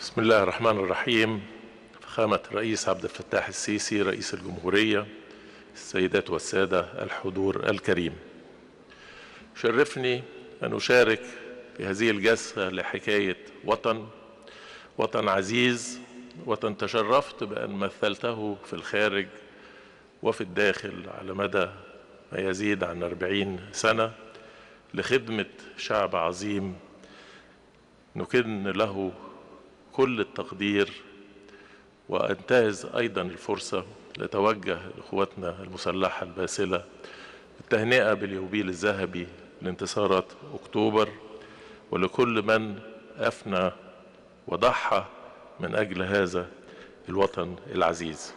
بسم الله الرحمن الرحيم فخامة الرئيس عبد الفتاح السيسي رئيس الجمهورية السيدات والسادة الحضور الكريم شرفني أن أشارك في هذه الجلسة لحكاية وطن وطن عزيز وطن تشرفت بأن مثلته في الخارج وفي الداخل على مدى ما يزيد عن 40 سنة لخدمة شعب عظيم نكن له كل التقدير وانتهز ايضا الفرصه لتوجه لاخواتنا المسلحه الباسله التهنئه باليوبيل الذهبي لانتصارات اكتوبر ولكل من افنى وضحى من اجل هذا الوطن العزيز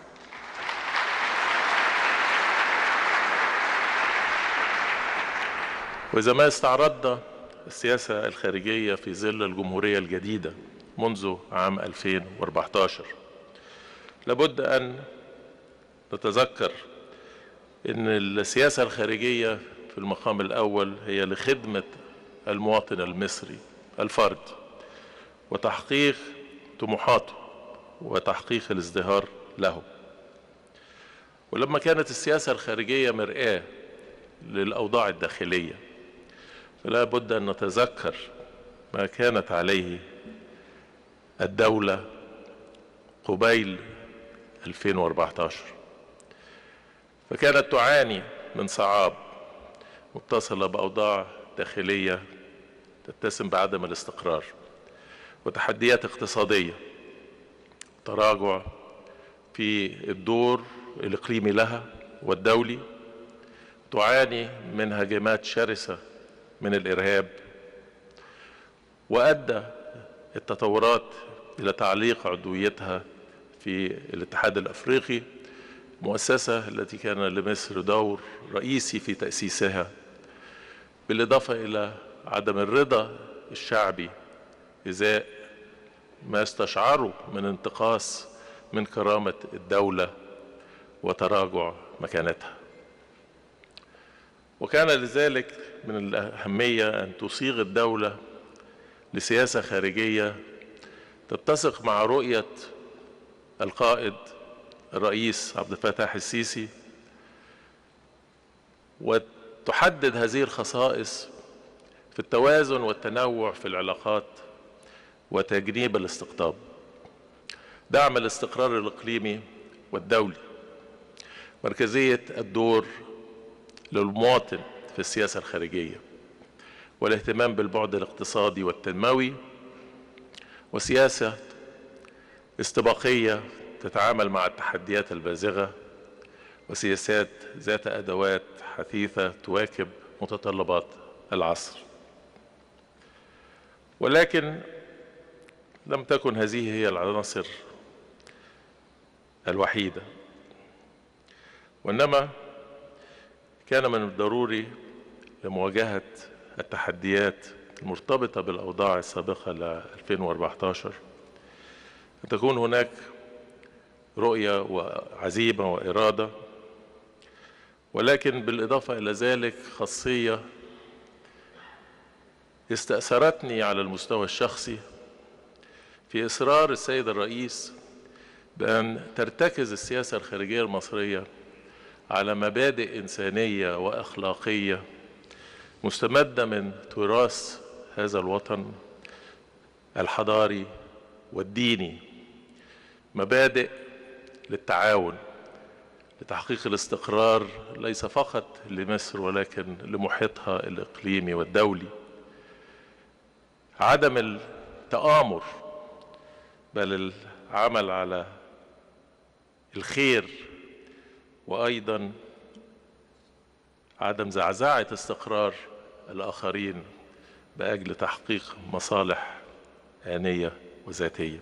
واذا ما استعرضنا السياسه الخارجيه في ظل الجمهوريه الجديده منذ عام 2014 لابد أن نتذكر أن السياسة الخارجية في المقام الأول هي لخدمة المواطن المصري الفرد وتحقيق طموحاته وتحقيق الازدهار له ولما كانت السياسة الخارجية مرآة للأوضاع الداخلية فلا بد أن نتذكر ما كانت عليه الدولة قبيل 2014 فكانت تعاني من صعاب متصلة بأوضاع داخلية تتسم بعدم الاستقرار وتحديات اقتصادية تراجع في الدور الإقليمي لها والدولي تعاني من هجمات شرسة من الإرهاب وأدى التطورات إلى تعليق عضويتها في الاتحاد الأفريقي مؤسسة التي كان لمصر دور رئيسي في تأسيسها بالإضافة إلى عدم الرضا الشعبي إزاء ما استشعره من انتقاص من كرامة الدولة وتراجع مكانتها وكان لذلك من الأهمية أن تصيغ الدولة لسياسة خارجية تتسق مع رؤية القائد الرئيس عبد الفتاح السيسي وتحدد هذه الخصائص في التوازن والتنوع في العلاقات وتجنيب الاستقطاب دعم الاستقرار الإقليمي والدولي مركزية الدور للمواطن في السياسة الخارجية والاهتمام بالبعد الاقتصادي والتنموي وسياسة استباقية تتعامل مع التحديات البازغة وسياسات ذات أدوات حثيثة تواكب متطلبات العصر ولكن لم تكن هذه هي العناصر الوحيدة وإنما كان من الضروري لمواجهة التحديات المرتبطة بالأوضاع السابقة ل 2014 أن تكون هناك رؤية وعزيمة وإرادة ولكن بالإضافة إلى ذلك خاصية استأثرتني على المستوى الشخصي في إصرار السيد الرئيس بأن ترتكز السياسة الخارجية المصرية على مبادئ إنسانية وأخلاقية مستمدة من تراث هذا الوطن الحضاري والديني مبادئ للتعاون لتحقيق الاستقرار ليس فقط لمصر ولكن لمحيطها الإقليمي والدولي عدم التآمر بل العمل على الخير وأيضا عدم زعزعة استقرار الآخرين بأجل تحقيق مصالح آنية وذاتية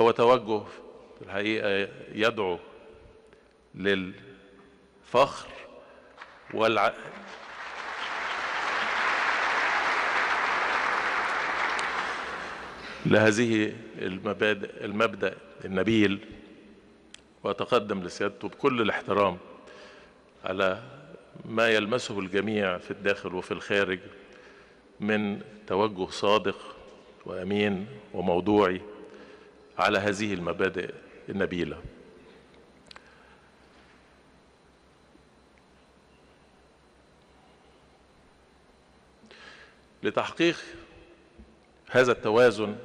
هو توجه في الحقيقة يدعو للفخر والع... لهذه المبادئ المبدأ النبيل وأتقدم لسيادته بكل الاحترام على ما يلمسه الجميع في الداخل وفي الخارج من توجه صادق وامين وموضوعي على هذه المبادئ النبيله لتحقيق هذا التوازن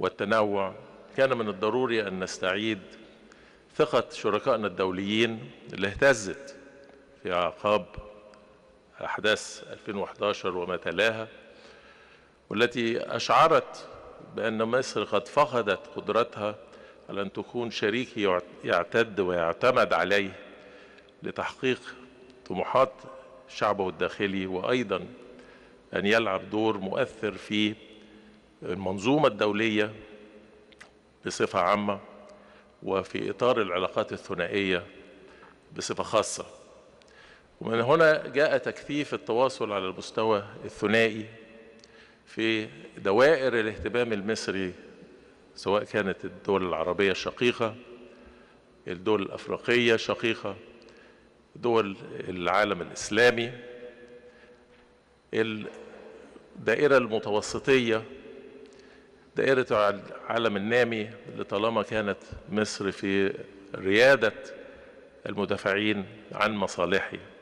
والتنوع كان من الضروري ان نستعيد ثقه شركائنا الدوليين اللي اهتزت في اعقاب احداث 2011 وما تلاها والتي اشعرت بان مصر قد فقدت قدرتها على ان تكون شريك يعتد ويعتمد عليه لتحقيق طموحات شعبه الداخلي وايضا ان يلعب دور مؤثر في المنظومه الدوليه بصفه عامه وفي اطار العلاقات الثنائيه بصفه خاصه ومن هنا جاء تكثيف التواصل على المستوى الثنائي في دوائر الاهتمام المصري سواء كانت الدول العربية الشقيقة الدول الأفريقية الشقيقة دول العالم الإسلامي الدائرة المتوسطية دائرة العالم النامي اللي طالما كانت مصر في ريادة المدافعين عن مصالحه